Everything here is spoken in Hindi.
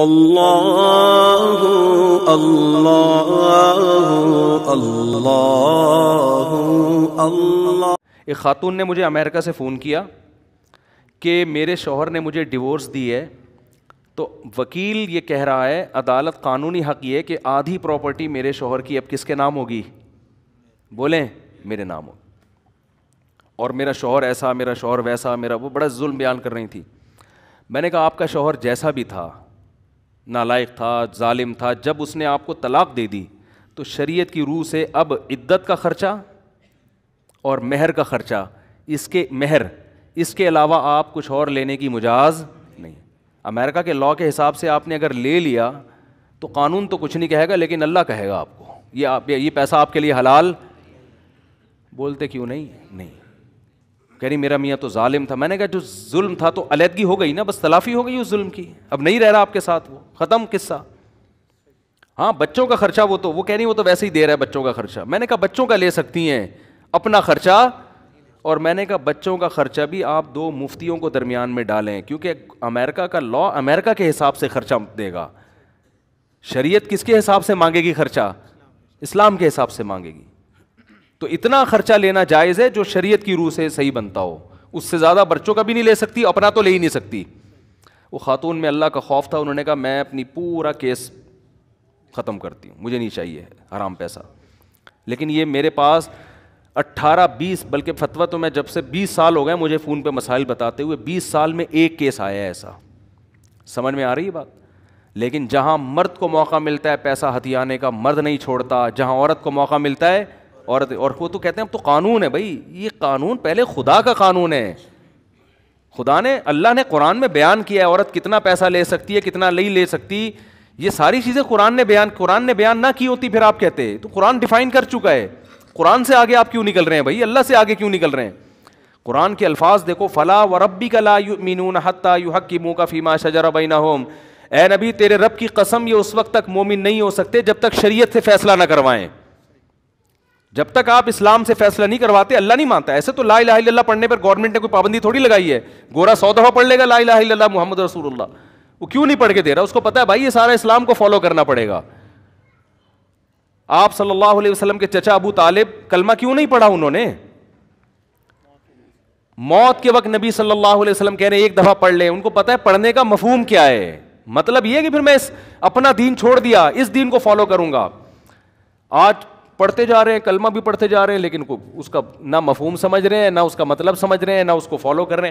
Allahu Allahu Allahu Allah एक ख़ातून ने मुझे अमेरिका से फ़ोन किया कि मेरे शोहर ने मुझे डिवोर्स दी है तो वकील ये कह रहा है अदालत कानूनी हक़ ये कि आधी प्रॉपर्टी मेरे शोहर की अब किसके नाम होगी बोलें मेरे नाम हो और मेरा शोहर ऐसा मेरा शोहर वैसा मेरा वो बड़ा जुल्म बयान कर रही थी मैंने कहा आपका शोहर जैसा भी था नालायक था जालिम था जब उसने आपको तलाक दे दी तो शरीयत की रूह से अब इद्दत का ख़र्चा और महर का ख़र्चा इसके महर इसके अलावा आप कुछ और लेने की मुजाज नहीं अमेरिका के लॉ के हिसाब से आपने अगर ले लिया तो कानून तो कुछ नहीं कहेगा लेकिन अल्लाह कहेगा आपको ये आप ये पैसा आपके लिए हलाल बोलते क्यों नहीं नहीं कह रही मेरा मियाँ तो ालिम था मैंने कहा जो जुल्म था तो अलीहदगी हो गई ना बस तलाफी हो गई उस जुल्म की अब नहीं रह रहा आपके साथ वो ख़त्म किस्सा हाँ बच्चों का खर्चा वो तो वो कह रही वो तो वैसे ही दे रहा है बच्चों का खर्चा मैंने कहा बच्चों का ले सकती हैं अपना खर्चा और मैंने कहा बच्चों का खर्चा भी आप दो मुफ्तियों को दरमियान में डालें क्योंकि अमेरिका का लॉ अमेरिका के हिसाब से खर्चा देगा शरीयत किसके हिसाब से मांगेगी खर्चा इस्लाम के हिसाब से मांगेगी तो इतना खर्चा लेना जायज़ है जो शरीयत की रूह से सही बनता हो उससे ज़्यादा बच्चों का भी नहीं ले सकती अपना तो ले ही नहीं सकती वो खातून में अल्लाह का खौफ था उन्होंने कहा मैं अपनी पूरा केस ख़त्म करती हूँ मुझे नहीं चाहिए हराम पैसा लेकिन ये मेरे पास अट्ठारह बीस बल्कि फतवा तो मैं जब से बीस साल हो गए मुझे फ़ोन पर मसाइल बताते हुए बीस साल में एक केस आया है ऐसा समझ में आ रही बात लेकिन जहाँ मर्द को मौका मिलता है पैसा हथियाने का मर्द नहीं छोड़ता जहाँ औरत को मौका मिलता है और और वो तो कहते हैं अब तो कानून है भाई ये कानून पहले खुदा का कानून है खुदा ने अल्लाह ने कुरान में बयान किया है औरत कितना पैसा ले सकती है कितना नहीं ले सकती ये सारी चीज़ें कुरान ने बयान कुरान ने बयान ना की होती फिर आप कहते तो कुरान डिफाइन कर चुका है कुरान से आगे आप क्यों निकल रहे हैं भाई अल्लाह से आगे क्यों निकल रहे हैं कुरान के अल्फाज देखो फला व रबी कला ला यू मीनून हत्ता हक की मुँह का फीमा शजरा बैना होम ए नबी तेरे रब की कसम ये उस वक्त तक मोमिन नहीं हो सकते जब तक शरीय से फैसला ना करवाएं जब तक आप इस्लाम से फैसला नहीं करवाते अल्लाह नहीं मानता ऐसे तो ला इला पढ़ने पर गवर्नमेंट ने कोई पाबंदी थोड़ी लगाई है गोरा सौ दफ़ा पढ़ लेगा ला इला मोहम्मद रसूल्ला वो क्यों नहीं पढ़ के दे रहा उसको पता है भाई ये सारा इस्लाम को फॉलो करना पड़ेगा आप सल्लाह अलैहि के चचा अबू तालिब कलमा क्यों नहीं पढ़ा उन्होंने मौत के वक्त नबी सल्लल्लाहु अलैहि कह रहे हैं एक दफ़ा पढ़ लें उनको पता है पढ़ने का मफहूम क्या है मतलब यह कि फिर मैं इस अपना दीन छोड़ दिया इस दीन को फॉलो करूंगा आज पढ़ते जा रहे हैं कलमा भी पढ़ते जा रहे हैं लेकिन उसका ना मफहूम समझ रहे हैं ना उसका मतलब समझ रहे हैं ना उसको फॉलो कर रहे हैं